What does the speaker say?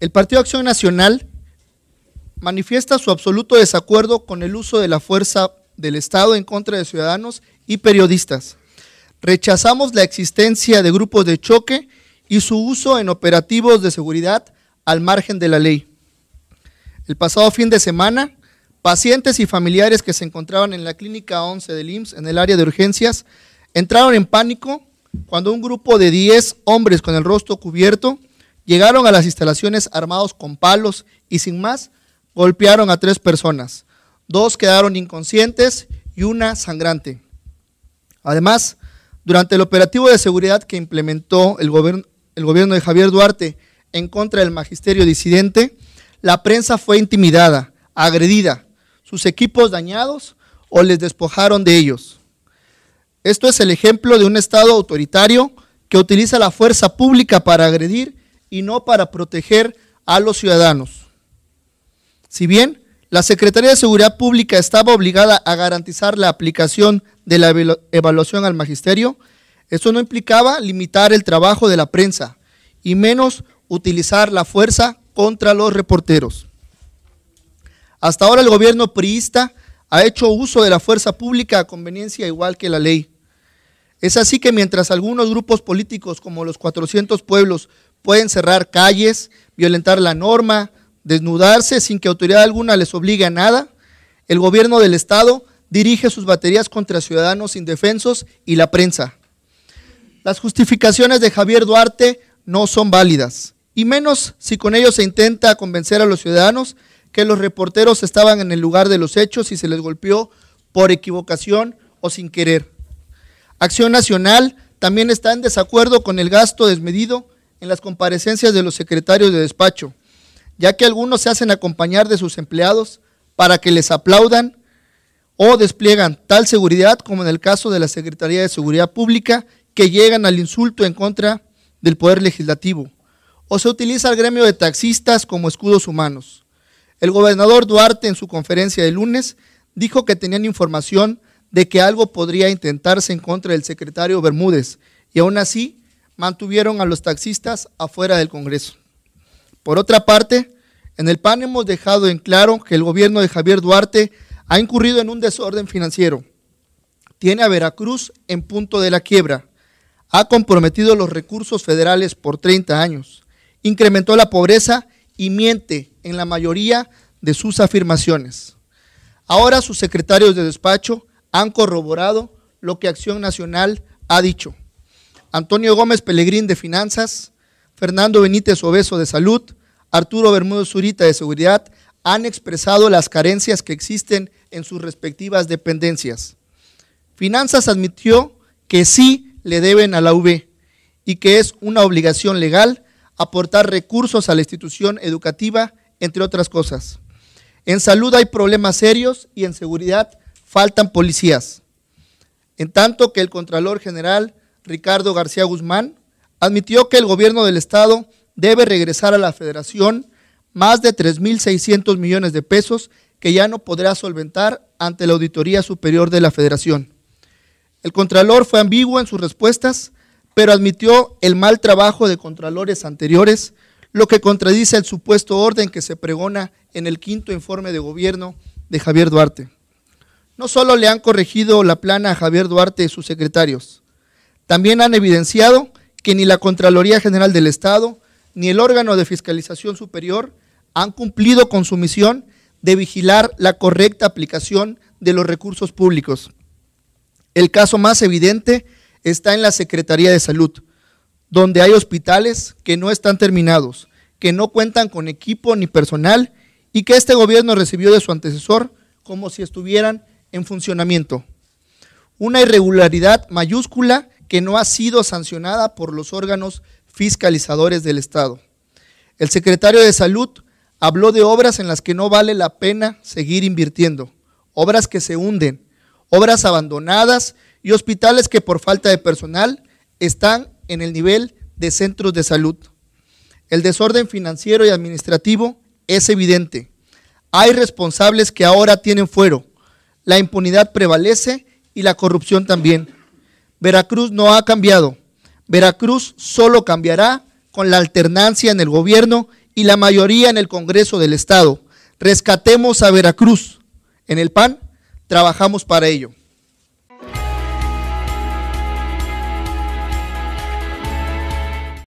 El Partido Acción Nacional manifiesta su absoluto desacuerdo con el uso de la fuerza del Estado en contra de ciudadanos y periodistas. Rechazamos la existencia de grupos de choque y su uso en operativos de seguridad al margen de la ley. El pasado fin de semana, pacientes y familiares que se encontraban en la clínica 11 del IMSS, en el área de urgencias, entraron en pánico cuando un grupo de 10 hombres con el rostro cubierto Llegaron a las instalaciones armados con palos y sin más golpearon a tres personas. Dos quedaron inconscientes y una sangrante. Además, durante el operativo de seguridad que implementó el gobierno, el gobierno de Javier Duarte en contra del magisterio disidente, la prensa fue intimidada, agredida, sus equipos dañados o les despojaron de ellos. Esto es el ejemplo de un Estado autoritario que utiliza la fuerza pública para agredir y no para proteger a los ciudadanos. Si bien la Secretaría de Seguridad Pública estaba obligada a garantizar la aplicación de la evaluación al magisterio, eso no implicaba limitar el trabajo de la prensa y menos utilizar la fuerza contra los reporteros. Hasta ahora el gobierno priista ha hecho uso de la fuerza pública a conveniencia igual que la ley. Es así que mientras algunos grupos políticos como los 400 pueblos pueden cerrar calles, violentar la norma, desnudarse sin que autoridad alguna les obligue a nada. El gobierno del Estado dirige sus baterías contra ciudadanos indefensos y la prensa. Las justificaciones de Javier Duarte no son válidas, y menos si con ello se intenta convencer a los ciudadanos que los reporteros estaban en el lugar de los hechos y se les golpeó por equivocación o sin querer. Acción Nacional también está en desacuerdo con el gasto desmedido en las comparecencias de los secretarios de despacho, ya que algunos se hacen acompañar de sus empleados para que les aplaudan o despliegan tal seguridad como en el caso de la Secretaría de Seguridad Pública, que llegan al insulto en contra del Poder Legislativo, o se utiliza el gremio de taxistas como escudos humanos. El gobernador Duarte en su conferencia de lunes dijo que tenían información de que algo podría intentarse en contra del secretario Bermúdez, y aún así mantuvieron a los taxistas afuera del Congreso. Por otra parte, en el PAN hemos dejado en claro que el gobierno de Javier Duarte ha incurrido en un desorden financiero. Tiene a Veracruz en punto de la quiebra. Ha comprometido los recursos federales por 30 años. Incrementó la pobreza y miente en la mayoría de sus afirmaciones. Ahora sus secretarios de despacho han corroborado lo que Acción Nacional ha dicho. Antonio Gómez Pelegrín de Finanzas, Fernando Benítez Obeso de Salud, Arturo Bermúdez Zurita de Seguridad, han expresado las carencias que existen en sus respectivas dependencias. Finanzas admitió que sí le deben a la UB y que es una obligación legal aportar recursos a la institución educativa, entre otras cosas. En salud hay problemas serios y en seguridad faltan policías. En tanto que el Contralor General Ricardo García Guzmán, admitió que el gobierno del Estado debe regresar a la federación más de 3.600 millones de pesos que ya no podrá solventar ante la Auditoría Superior de la Federación. El Contralor fue ambiguo en sus respuestas, pero admitió el mal trabajo de Contralores anteriores, lo que contradice el supuesto orden que se pregona en el quinto informe de gobierno de Javier Duarte. No solo le han corregido la plana a Javier Duarte y sus secretarios, también han evidenciado que ni la Contraloría General del Estado ni el órgano de fiscalización superior han cumplido con su misión de vigilar la correcta aplicación de los recursos públicos. El caso más evidente está en la Secretaría de Salud, donde hay hospitales que no están terminados, que no cuentan con equipo ni personal y que este gobierno recibió de su antecesor como si estuvieran en funcionamiento. Una irregularidad mayúscula que no ha sido sancionada por los órganos fiscalizadores del Estado. El secretario de Salud habló de obras en las que no vale la pena seguir invirtiendo, obras que se hunden, obras abandonadas y hospitales que por falta de personal están en el nivel de centros de salud. El desorden financiero y administrativo es evidente. Hay responsables que ahora tienen fuero. La impunidad prevalece y la corrupción también. Veracruz no ha cambiado. Veracruz solo cambiará con la alternancia en el gobierno y la mayoría en el Congreso del Estado. Rescatemos a Veracruz. En el PAN trabajamos para ello.